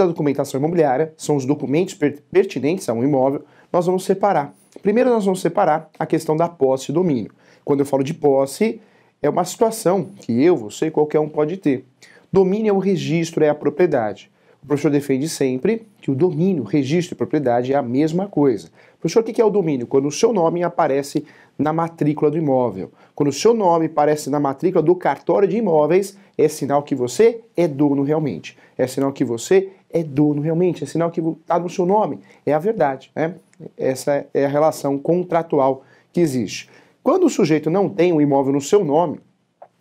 da documentação imobiliária, são os documentos pertinentes a um imóvel, nós vamos separar. Primeiro, nós vamos separar a questão da posse e domínio. Quando eu falo de posse, é uma situação que eu, você qualquer um pode ter. Domínio é o registro, é a propriedade. O professor defende sempre que o domínio, registro e propriedade é a mesma coisa. Professor, o que é o domínio? Quando o seu nome aparece na matrícula do imóvel. Quando o seu nome aparece na matrícula do cartório de imóveis, é sinal que você é dono realmente. É sinal que você é dono realmente. É sinal que está no seu nome. É a verdade. Né? Essa é a relação contratual que existe. Quando o sujeito não tem o um imóvel no seu nome,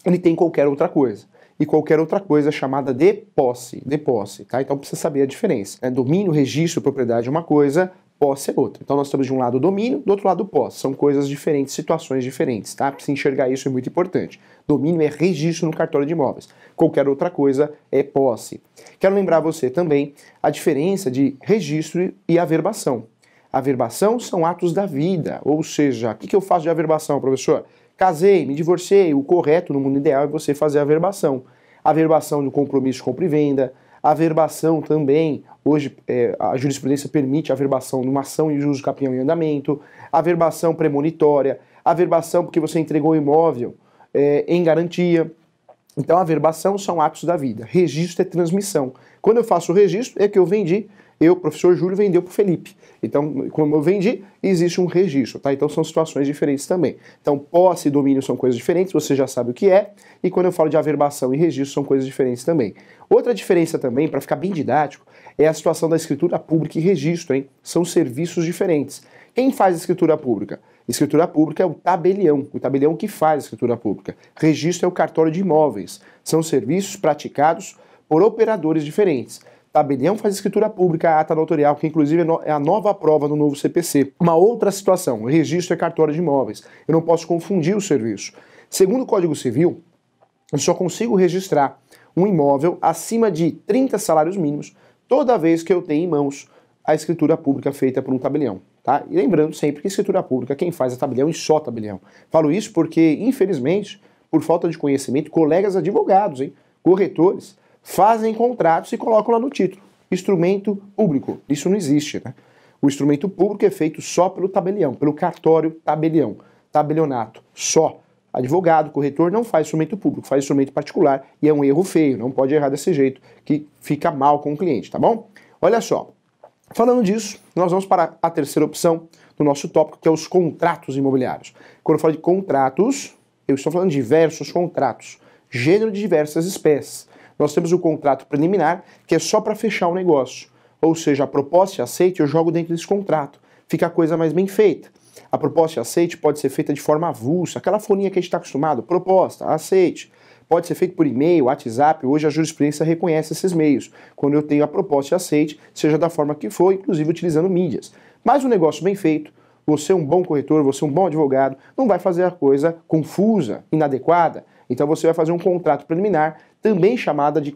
ele tem qualquer outra coisa e qualquer outra coisa chamada de posse, de posse, tá? Então precisa saber a diferença. Né? Domínio, registro, propriedade é uma coisa, posse é outra. Então nós temos de um lado o domínio, do outro lado o posse. São coisas diferentes, situações diferentes, tá? Para se enxergar isso é muito importante. Domínio é registro no cartório de imóveis. Qualquer outra coisa é posse. Quero lembrar você também a diferença de registro e averbação. Averbação são atos da vida, ou seja, o que, que eu faço de averbação, professor? Casei, me divorciei, o correto no mundo ideal é você fazer a averbação. Averbação do compromisso de compra e venda, a verbação também, hoje é, a jurisprudência permite a verbação numa ação e juros capião em andamento, a verbação premonitória, verbação porque você entregou o imóvel é, em garantia. Então, a verbação são atos da vida. Registro é transmissão. Quando eu faço o registro, é que eu vendi, eu, professor Júlio, vendeu para o Felipe. Então, como eu vendi, existe um registro, tá? Então são situações diferentes também. Então, posse e domínio são coisas diferentes, você já sabe o que é, e quando eu falo de averbação e registro são coisas diferentes também. Outra diferença também, para ficar bem didático, é a situação da escritura pública e registro, hein? São serviços diferentes. Quem faz escritura pública? Escritura pública é o tabelião, o tabelião que faz escritura pública. Registro é o cartório de imóveis. São serviços praticados por operadores diferentes. Tabelião faz escritura pública, ata notarial, que inclusive é, é a nova prova no novo CPC. Uma outra situação, registro e é cartório de imóveis. Eu não posso confundir o serviço. Segundo o Código Civil, eu só consigo registrar um imóvel acima de 30 salários mínimos toda vez que eu tenho em mãos a escritura pública feita por um tabelião. Tá? E lembrando sempre que escritura pública, quem faz é tabelião e só tabelião. Falo isso porque, infelizmente, por falta de conhecimento, colegas advogados, hein, corretores, fazem contratos e colocam lá no título. Instrumento público. Isso não existe, né? O instrumento público é feito só pelo tabelião, pelo cartório tabelião, tabelionato, só. Advogado, corretor não faz instrumento público, faz instrumento particular e é um erro feio, não pode errar desse jeito, que fica mal com o cliente, tá bom? Olha só, falando disso, nós vamos para a terceira opção do nosso tópico, que é os contratos imobiliários. Quando eu falo de contratos, eu estou falando de diversos contratos, gênero de diversas espécies nós temos o um contrato preliminar, que é só para fechar o negócio. Ou seja, a proposta e é aceite eu jogo dentro desse contrato. Fica a coisa mais bem feita. A proposta e é aceite pode ser feita de forma avulsa, aquela folhinha que a gente está acostumado, proposta, aceite. Pode ser feito por e-mail, WhatsApp, hoje a jurisprudência reconhece esses meios. Quando eu tenho a proposta e aceite, seja da forma que for, inclusive utilizando mídias. Mas um negócio bem feito, você é um bom corretor, você é um bom advogado, não vai fazer a coisa confusa, inadequada. Então você vai fazer um contrato preliminar também chamada de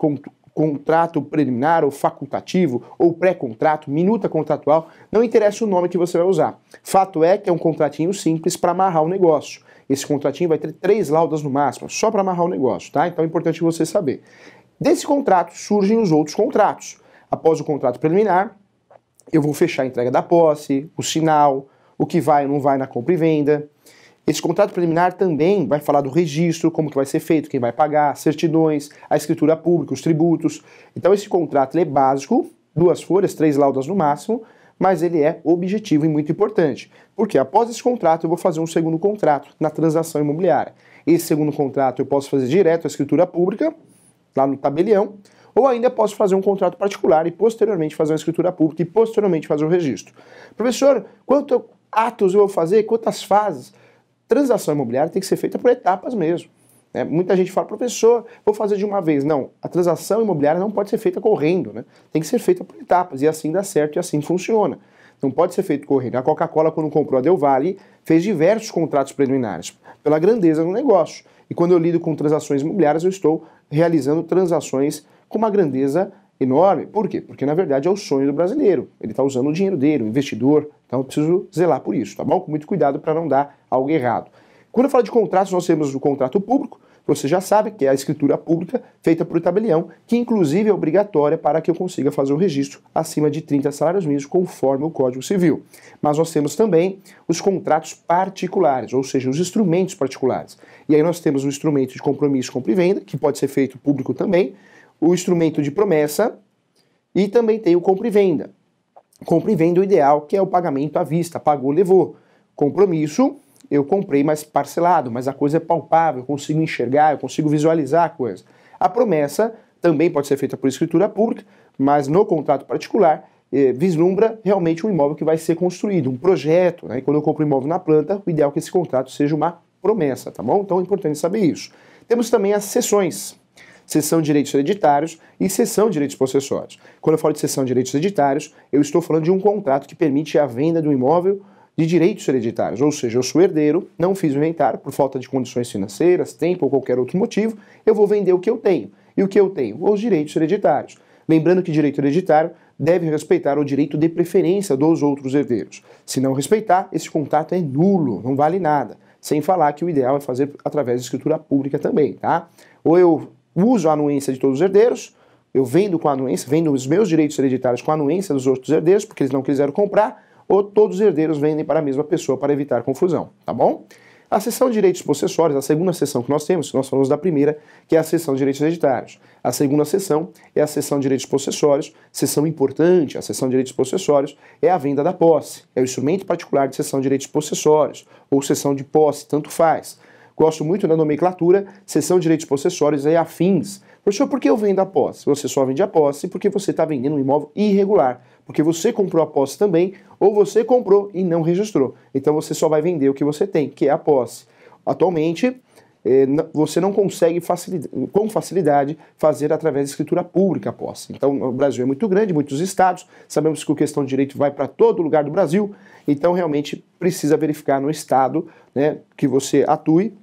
contrato preliminar ou facultativo ou pré-contrato, minuta contratual, não interessa o nome que você vai usar. Fato é que é um contratinho simples para amarrar o negócio. Esse contratinho vai ter três laudas no máximo, só para amarrar o negócio, tá? Então é importante você saber. Desse contrato surgem os outros contratos. Após o contrato preliminar, eu vou fechar a entrega da posse, o sinal, o que vai ou não vai na compra e venda, esse contrato preliminar também vai falar do registro, como que vai ser feito, quem vai pagar, certidões, a escritura pública, os tributos. Então esse contrato é básico, duas folhas, três laudas no máximo, mas ele é objetivo e muito importante, porque após esse contrato eu vou fazer um segundo contrato na transação imobiliária. Esse segundo contrato eu posso fazer direto à escritura pública, lá no tabelião, ou ainda posso fazer um contrato particular e posteriormente fazer uma escritura pública e posteriormente fazer o um registro. Professor, quantos atos eu vou fazer? Quantas fases? transação imobiliária tem que ser feita por etapas mesmo. Né? Muita gente fala, professor, vou fazer de uma vez. Não, a transação imobiliária não pode ser feita correndo, né? tem que ser feita por etapas, e assim dá certo e assim funciona. Não pode ser feito correndo. A Coca-Cola, quando comprou a Del Valle, fez diversos contratos preliminares, pela grandeza do negócio. E quando eu lido com transações imobiliárias, eu estou realizando transações com uma grandeza enorme. Por quê? Porque na verdade é o sonho do brasileiro. Ele está usando o dinheiro dele, o investidor então eu preciso zelar por isso, tá bom? Com muito cuidado para não dar algo errado. Quando eu falo de contratos, nós temos o contrato público, você já sabe que é a escritura pública feita por tabelião, que inclusive é obrigatória para que eu consiga fazer o registro acima de 30 salários mínimos, conforme o Código Civil. Mas nós temos também os contratos particulares, ou seja, os instrumentos particulares. E aí nós temos o instrumento de compromisso, compra e venda, que pode ser feito público também, o instrumento de promessa e também tem o compra e venda compra e venda, o ideal que é o pagamento à vista, pagou, levou. Compromisso, eu comprei mais parcelado, mas a coisa é palpável, eu consigo enxergar, eu consigo visualizar a coisa. A promessa também pode ser feita por escritura pública, mas no contrato particular eh, vislumbra realmente um imóvel que vai ser construído, um projeto. Né? E quando eu compro um imóvel na planta, o ideal é que esse contrato seja uma promessa, tá bom? Então é importante saber isso. Temos também as sessões seção de direitos hereditários e seção de direitos possessórios. Quando eu falo de seção de direitos hereditários, eu estou falando de um contrato que permite a venda de um imóvel de direitos hereditários, ou seja, eu sou herdeiro, não fiz o inventário por falta de condições financeiras, tempo ou qualquer outro motivo, eu vou vender o que eu tenho. E o que eu tenho? Os direitos hereditários. Lembrando que direito hereditário deve respeitar o direito de preferência dos outros herdeiros. Se não respeitar, esse contrato é nulo, não vale nada. Sem falar que o ideal é fazer através de escritura pública também, tá? Ou eu uso a anuência de todos os herdeiros, eu vendo com a anuência, vendo os meus direitos hereditários com a anuência dos outros herdeiros, porque eles não quiseram comprar, ou todos os herdeiros vendem para a mesma pessoa para evitar confusão, tá bom? A seção de direitos possessórios, a segunda seção que nós temos, nós falamos da primeira, que é a seção de direitos hereditários. A segunda seção é a seção de direitos possessórios, seção importante, a seção de direitos possessórios é a venda da posse, é o instrumento particular de seção de direitos possessórios, ou seção de posse, tanto faz. Gosto muito da nomenclatura, seção de direitos possessórios e afins. Professor, por que eu vendo a posse? Você só vende a posse porque você está vendendo um imóvel irregular. Porque você comprou a posse também, ou você comprou e não registrou. Então você só vai vender o que você tem, que é a posse. Atualmente, eh, você não consegue facilidade, com facilidade fazer através de escritura pública a posse. Então, o Brasil é muito grande, muitos estados, sabemos que a questão de direito vai para todo lugar do Brasil, então realmente precisa verificar no estado né, que você atue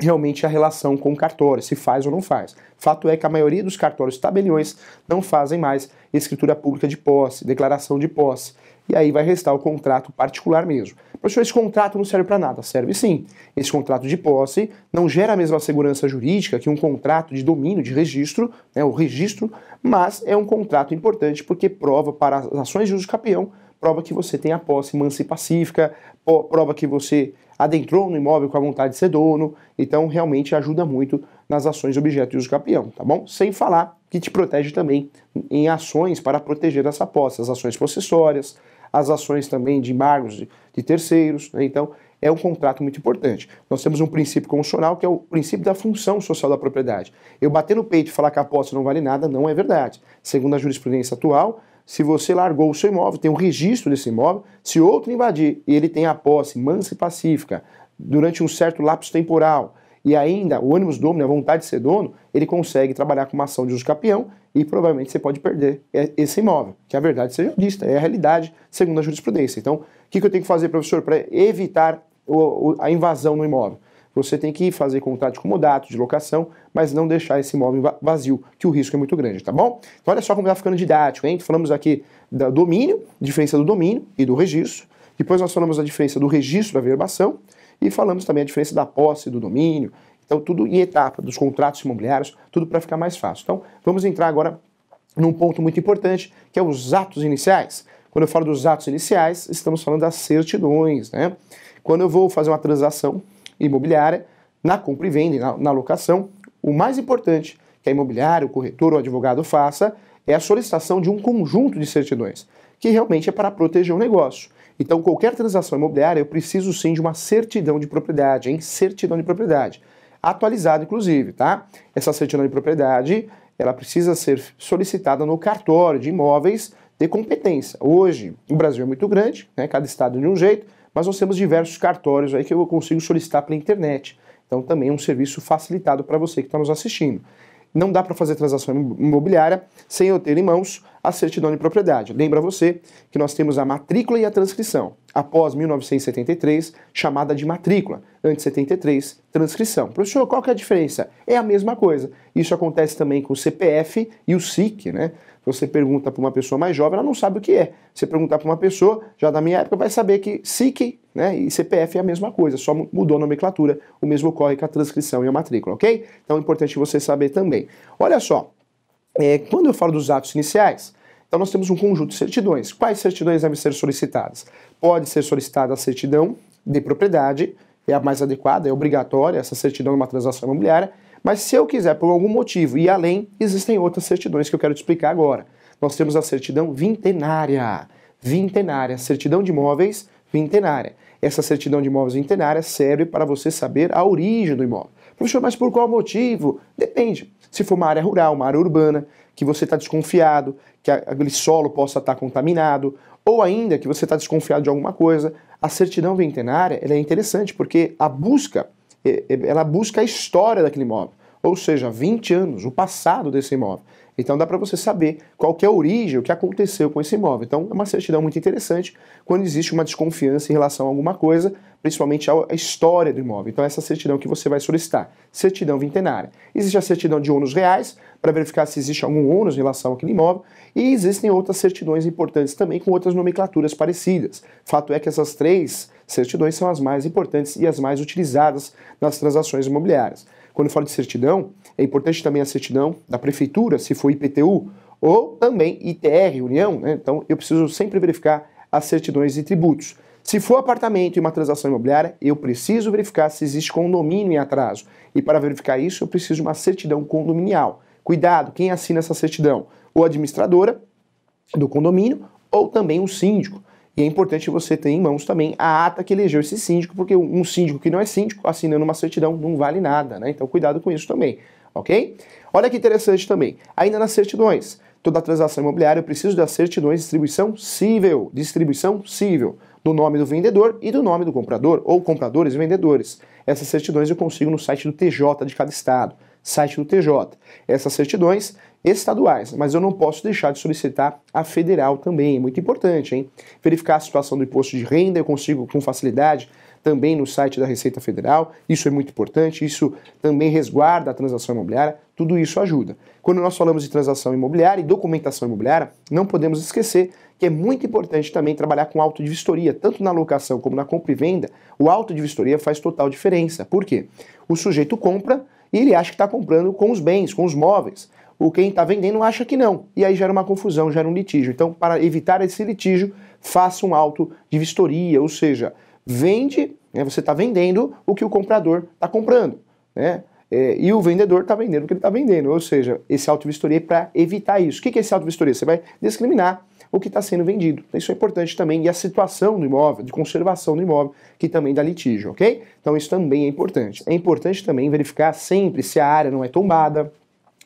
realmente a relação com o cartório, se faz ou não faz. Fato é que a maioria dos cartórios tabeliões não fazem mais escritura pública de posse, declaração de posse. E aí vai restar o contrato particular mesmo. Professor, esse contrato não serve para nada. Serve sim. Esse contrato de posse não gera a mesma segurança jurídica que um contrato de domínio, de registro, né, o registro, mas é um contrato importante porque prova para as ações de uso capião prova que você tem a posse mansa e pacífica, prova que você adentrou no imóvel com a vontade de ser dono. Então, realmente ajuda muito nas ações objeto e uso campeão, tá bom? Sem falar que te protege também em ações para proteger essa posse, as ações possessórias, as ações também de embargos de, de terceiros. Né? Então, é um contrato muito importante. Nós temos um princípio constitucional que é o princípio da função social da propriedade. Eu bater no peito e falar que a posse não vale nada não é verdade. Segundo a jurisprudência atual, se você largou o seu imóvel, tem um registro desse imóvel, se outro invadir e ele tem a posse mansa e pacífica durante um certo lapso temporal e ainda o ônibus domínio, né, a vontade de ser dono, ele consegue trabalhar com uma ação de uso campeão e provavelmente você pode perder esse imóvel, que a verdade seja dita, é a realidade segundo a jurisprudência. Então, o que, eu tenho que fazer, professor, para evitar a invasão no imóvel? você tem que fazer contrato de comodato, de locação, mas não deixar esse imóvel vazio, que o risco é muito grande, tá bom? Então olha só como está ficando didático, hein? Falamos aqui do domínio, diferença do domínio e do registro. Depois nós falamos a diferença do registro da verbação e falamos também a diferença da posse do domínio. Então tudo em etapa dos contratos imobiliários, tudo para ficar mais fácil. Então vamos entrar agora num ponto muito importante, que é os atos iniciais. Quando eu falo dos atos iniciais, estamos falando das certidões, né? Quando eu vou fazer uma transação, imobiliária, na compra e venda, na, na locação, o mais importante que a imobiliária, o corretor ou o advogado faça é a solicitação de um conjunto de certidões, que realmente é para proteger o negócio. Então, qualquer transação imobiliária, eu preciso sim de uma certidão de propriedade, em Certidão de propriedade. Atualizada, inclusive, tá? Essa certidão de propriedade, ela precisa ser solicitada no cartório de imóveis de competência. Hoje, o Brasil é muito grande, né? Cada estado de um jeito, mas nós temos diversos cartórios aí que eu consigo solicitar pela internet. Então também é um serviço facilitado para você que está nos assistindo. Não dá para fazer transação imobiliária sem eu ter em mãos a certidão de propriedade. Lembra você que nós temos a matrícula e a transcrição. Após 1973, chamada de matrícula. Antes 73, transcrição. Professor, qual que é a diferença? É a mesma coisa. Isso acontece também com o CPF e o SIC, né? Você pergunta para uma pessoa mais jovem, ela não sabe o que é. Você perguntar para uma pessoa, já da minha época, vai saber que SIC né, e CPF é a mesma coisa, só mudou a nomenclatura. O mesmo ocorre com a transcrição e a matrícula, ok? Então é importante você saber também. Olha só, é, quando eu falo dos atos iniciais, então nós temos um conjunto de certidões. Quais certidões devem ser solicitadas? Pode ser solicitada a certidão de propriedade, é a mais adequada, é obrigatória essa certidão numa transação imobiliária, mas se eu quiser por algum motivo e além, existem outras certidões que eu quero te explicar agora. Nós temos a certidão vintenária. Vintenária, certidão de imóveis vintenária. Essa certidão de imóveis vintenária serve para você saber a origem do imóvel. Professor, mas por qual motivo? Depende. Se for uma área rural, uma área urbana, que você está desconfiado, que aquele solo possa estar tá contaminado, ou ainda que você está desconfiado de alguma coisa, a certidão ventenária ela é interessante porque a busca, é, é, ela busca a história daquele imóvel, ou seja, 20 anos, o passado desse imóvel. Então dá para você saber qual é a origem, o que aconteceu com esse imóvel. Então é uma certidão muito interessante quando existe uma desconfiança em relação a alguma coisa, principalmente a história do imóvel. Então é essa certidão que você vai solicitar, certidão vintenária. Existe a certidão de ônus reais para verificar se existe algum ônus em relação àquele imóvel e existem outras certidões importantes também com outras nomenclaturas parecidas. Fato é que essas três certidões são as mais importantes e as mais utilizadas nas transações imobiliárias. Quando eu falo de certidão, é importante também a certidão da prefeitura, se for IPTU, ou também ITR, União, né? Então eu preciso sempre verificar as certidões e tributos. Se for apartamento e uma transação imobiliária, eu preciso verificar se existe condomínio em atraso. E para verificar isso, eu preciso de uma certidão condominial. Cuidado, quem assina essa certidão? Ou a administradora do condomínio ou também o síndico. E é importante você ter em mãos também a ata que elegeu esse síndico, porque um síndico que não é síndico assinando uma certidão não vale nada, né? Então cuidado com isso também, ok? Olha que interessante também, ainda nas certidões. Toda transação imobiliária eu preciso das certidões de distribuição civil, distribuição civil, do nome do vendedor e do nome do comprador, ou compradores e vendedores. Essas certidões eu consigo no site do TJ de cada estado site do TJ. Essas certidões estaduais, mas eu não posso deixar de solicitar a federal também, é muito importante, hein? Verificar a situação do imposto de renda, eu consigo com facilidade também no site da Receita Federal, isso é muito importante, isso também resguarda a transação imobiliária, tudo isso ajuda. Quando nós falamos de transação imobiliária e documentação imobiliária, não podemos esquecer que é muito importante também trabalhar com auto de vistoria, tanto na locação como na compra e venda, o auto de vistoria faz total diferença. Por quê? O sujeito compra, e ele acha que está comprando com os bens, com os móveis. O quem está vendendo acha que não. E aí gera uma confusão, gera um litígio. Então, para evitar esse litígio, faça um auto de vistoria, ou seja, vende, né, você está vendendo o que o comprador está comprando. Né? É, e o vendedor está vendendo o que ele está vendendo. Ou seja, esse auto-vistoria de é para evitar isso. O que, que é esse auto-vistoria? de Você vai discriminar o que está sendo vendido. Então, isso é importante também, e a situação do imóvel, de conservação do imóvel, que também dá litígio, ok? Então isso também é importante. É importante também verificar sempre se a área não é tombada,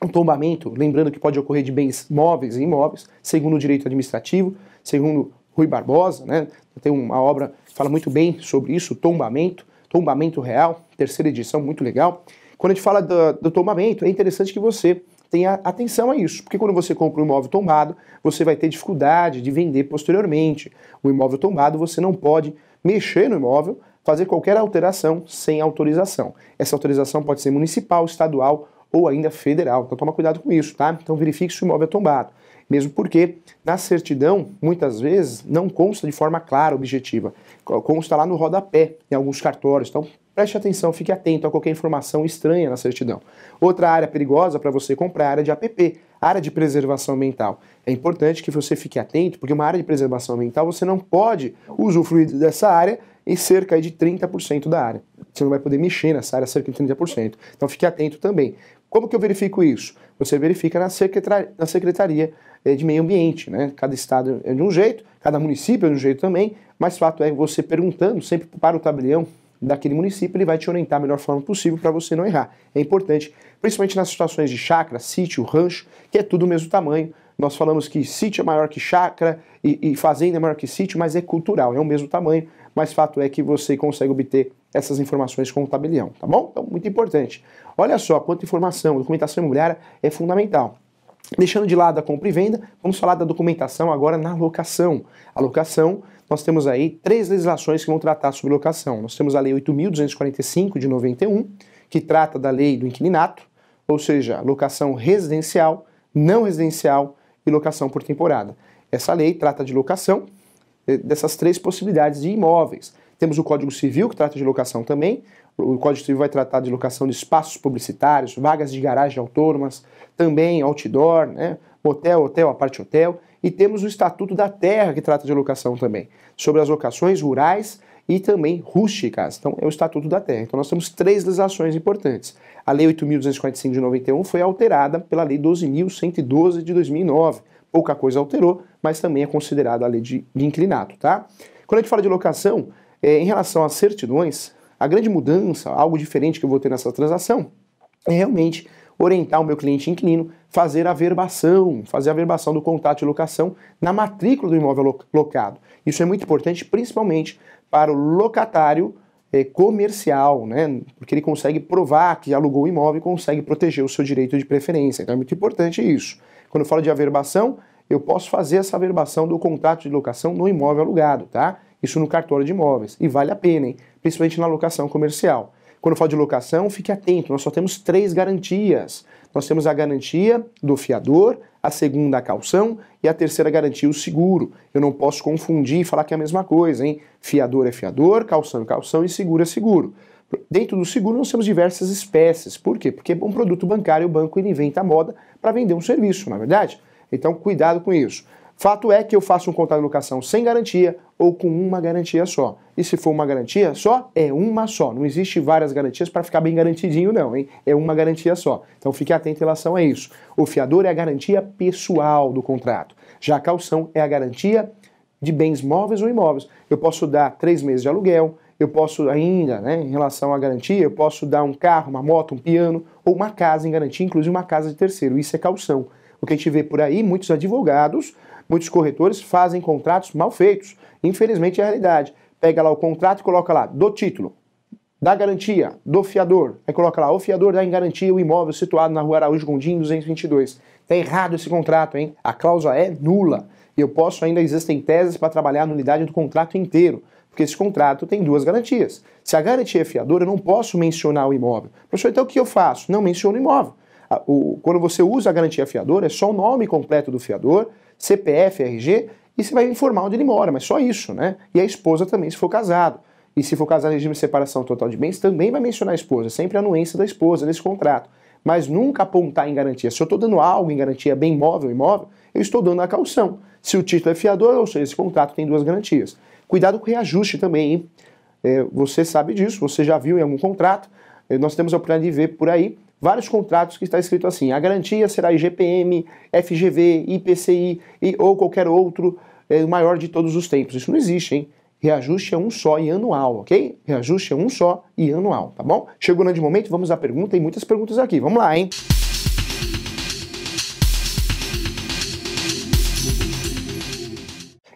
um tombamento, lembrando que pode ocorrer de bens móveis e imóveis, segundo o direito administrativo, segundo Rui Barbosa, né? Tem uma obra que fala muito bem sobre isso, tombamento, tombamento real, terceira edição, muito legal. Quando a gente fala do, do tombamento, é interessante que você tenha atenção a isso, porque quando você compra um imóvel tombado, você vai ter dificuldade de vender posteriormente. O imóvel tombado, você não pode mexer no imóvel, fazer qualquer alteração sem autorização. Essa autorização pode ser municipal, estadual ou ainda federal. Então toma cuidado com isso, tá? Então verifique se o imóvel é tombado. Mesmo porque na certidão, muitas vezes, não consta de forma clara, objetiva. Consta lá no rodapé, em alguns cartórios. Então Preste atenção, fique atento a qualquer informação estranha na certidão. Outra área perigosa para você comprar é a área de APP, área de preservação ambiental. É importante que você fique atento, porque uma área de preservação ambiental você não pode usufruir dessa área em cerca de 30% da área. Você não vai poder mexer nessa área cerca de 30%. Então fique atento também. Como que eu verifico isso? Você verifica na secretaria, na secretaria eh, de Meio Ambiente, né? Cada estado é de um jeito, cada município é de um jeito também, mas fato é você perguntando sempre para o tabelião daquele município, ele vai te orientar da melhor forma possível para você não errar. É importante, principalmente nas situações de chácara, sítio, rancho, que é tudo o mesmo tamanho. Nós falamos que sítio é maior que chácara e, e fazenda é maior que sítio, mas é cultural, é o mesmo tamanho, mas fato é que você consegue obter essas informações com o tabelião, tá bom? Então, muito importante. Olha só, quanto informação, documentação imobiliária é fundamental. Deixando de lado a compra e venda, vamos falar da documentação agora na locação. A locação nós temos aí três legislações que vão tratar sobre locação. Nós temos a Lei 8.245 de 91, que trata da lei do inquilinato, ou seja, locação residencial, não residencial e locação por temporada. Essa lei trata de locação eh, dessas três possibilidades de imóveis. Temos o Código Civil, que trata de locação também. O Código Civil vai tratar de locação de espaços publicitários, vagas de garagem autônomas, também outdoor, né? hotel, hotel, aparte hotel e temos o Estatuto da Terra, que trata de locação também, sobre as locações rurais e também rústicas. Então, é o Estatuto da Terra. Então, nós temos três legislações importantes. A Lei 8.245 de 91 foi alterada pela Lei 12.112 de 2009. Pouca coisa alterou, mas também é considerada a lei de, inclinato, tá? Quando a gente fala de locação, é, em relação às certidões, a grande mudança, algo diferente que eu vou ter nessa transação, é realmente orientar o meu cliente inquilino, fazer a verbação, fazer a verbação do contrato de locação na matrícula do imóvel locado. Isso é muito importante, principalmente para o locatário eh, comercial, né? porque ele consegue provar que alugou o imóvel e consegue proteger o seu direito de preferência. Então é muito importante isso. Quando eu falo de averbação, eu posso fazer essa averbação do contrato de locação no imóvel alugado, tá? Isso no cartório de imóveis. E vale a pena, hein? principalmente na locação comercial. Quando falo de locação, fique atento, nós só temos três garantias. Nós temos a garantia do fiador, a segunda a calção e a terceira garantia o seguro. Eu não posso confundir e falar que é a mesma coisa, hein? Fiador é fiador, calção é calção e seguro é seguro. Dentro do seguro nós temos diversas espécies. Por quê? Porque um produto bancário, o banco inventa a moda para vender um serviço, na é verdade? Então cuidado com isso. Fato é que eu faço um contrato de locação sem garantia ou com uma garantia só. E se for uma garantia só, é uma só. Não existe várias garantias para ficar bem garantidinho, não, hein? É uma garantia só. Então fique atento em relação a isso. O fiador é a garantia pessoal do contrato. Já a calção é a garantia de bens móveis ou imóveis. Eu posso dar três meses de aluguel, eu posso ainda, né, em relação à garantia, eu posso dar um carro, uma moto, um piano ou uma casa em garantia, inclusive uma casa de terceiro. Isso é calção. O que a gente vê por aí, muitos advogados Muitos corretores fazem contratos mal feitos. Infelizmente é a realidade. Pega lá o contrato e coloca lá do título, da garantia, do fiador. Aí coloca lá, o fiador dá em garantia o imóvel situado na rua Araújo Gondim 222. Tá errado esse contrato, hein? A cláusula é nula. E eu posso ainda, existem teses para trabalhar a nulidade do contrato inteiro porque esse contrato tem duas garantias. Se a garantia é fiador, eu não posso mencionar o imóvel. Professor, então o que eu faço? Não menciono o imóvel. quando você usa a garantia fiadora, é só o nome completo do fiador, CPF, RG, e você vai informar onde ele mora, mas só isso, né? E a esposa também, se for casado. E se for casado em regime de separação total de bens, também vai mencionar a esposa, sempre a anuência da esposa nesse contrato. Mas nunca apontar em garantia. Se eu estou dando algo em garantia, bem móvel, imóvel, eu estou dando a calção. Se o título é fiador, ou seja, esse contrato tem duas garantias. Cuidado com o reajuste também, hein? É, você sabe disso, você já viu em algum contrato. É, nós temos a oportunidade de ver por aí vários contratos que está escrito assim: a garantia será IGPM, FGV, IPCI e, ou qualquer outro é, maior de todos os tempos. Isso não existe, hein? Reajuste é um só e anual, ok? Reajuste é um só e anual, tá bom? Chegou no de momento, vamos à pergunta, tem muitas perguntas aqui. Vamos lá, hein?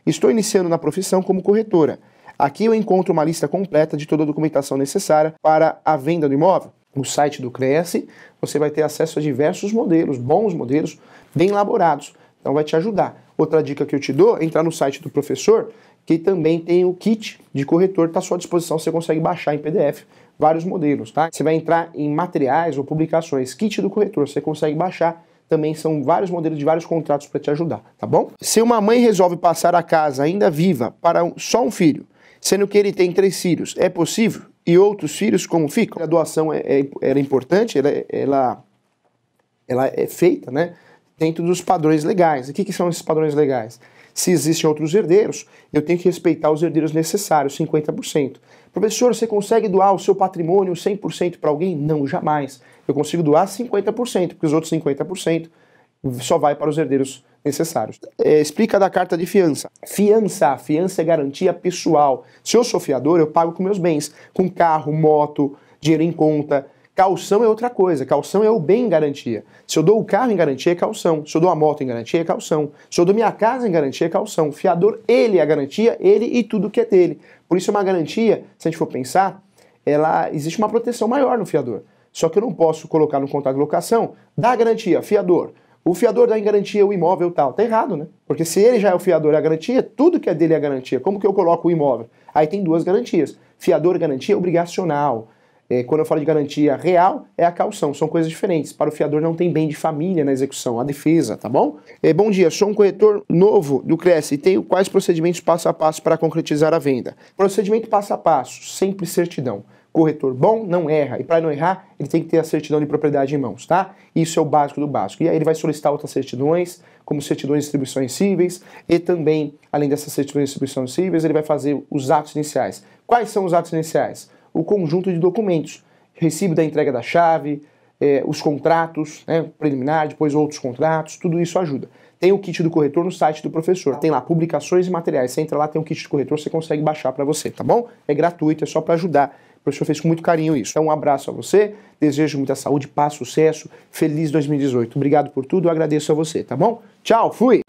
Estou iniciando na profissão como corretora. Aqui eu encontro uma lista completa de toda a documentação necessária para a venda do imóvel no site do Cresce, você vai ter acesso a diversos modelos, bons modelos, bem elaborados. Então vai te ajudar. Outra dica que eu te dou é entrar no site do professor, que também tem o kit de corretor, está à sua disposição, você consegue baixar em PDF vários modelos, tá? Você vai entrar em materiais ou publicações, kit do corretor, você consegue baixar também são vários modelos de vários contratos para te ajudar, tá bom? Se uma mãe resolve passar a casa ainda viva para um, só um filho, sendo que ele tem três filhos, é possível? e outros filhos como ficam. A doação é, é, era é importante, ela, é, ela, ela é feita né, dentro dos padrões legais. O que, que são esses padrões legais? Se existem outros herdeiros, eu tenho que respeitar os herdeiros necessários, 50%. Professor, você consegue doar o seu patrimônio 100% para alguém? Não, jamais. Eu consigo doar 50%, porque os outros 50% só vai para os herdeiros necessários. É, explica da carta de fiança. Fiança, fiança é garantia pessoal. Se eu sou fiador, eu pago com meus bens, com carro, moto, dinheiro em conta. Calção é outra coisa, calção é o bem em garantia. Se eu dou o carro em garantia, é calção. Se eu dou a moto em garantia, é calção. Se eu dou minha casa em garantia, é calção. Fiador, ele é a garantia, ele e tudo que é dele. Por isso é uma garantia, se a gente for pensar, ela existe uma proteção maior no fiador. Só que eu não posso colocar no contrato de locação, dá garantia, fiador, o fiador dá em garantia o imóvel tal. Tá errado, né? Porque se ele já é o fiador e a garantia, tudo que é dele é garantia. Como que eu coloco o imóvel? Aí tem duas garantias. Fiador garantia obrigacional. É, quando eu falo de garantia real, é a calção. São coisas diferentes. Para o fiador não tem bem de família na execução, a defesa, tá bom? É, bom dia, sou um corretor novo do Cresce e tenho quais procedimentos passo a passo para concretizar a venda? Procedimento passo a passo, sempre certidão corretor bom não erra. E para não errar, ele tem que ter a certidão de propriedade em mãos, tá? Isso é o básico do básico. E aí ele vai solicitar outras certidões, como certidões de distribuição cíveis, e também, além dessas certidões de distribuição cíveis, ele vai fazer os atos iniciais. Quais são os atos iniciais? O conjunto de documentos. Recibo da entrega da chave, é, os contratos, né, preliminar, depois outros contratos, tudo isso ajuda. Tem o kit do corretor no site do professor. Tem lá publicações e materiais. Você entra lá, tem um kit do corretor, você consegue baixar para você, tá bom? É gratuito, é só para ajudar o professor fez com muito carinho isso. Então, um abraço a você, desejo muita saúde, paz, sucesso, feliz 2018. Obrigado por tudo, agradeço a você, tá bom? Tchau, fui!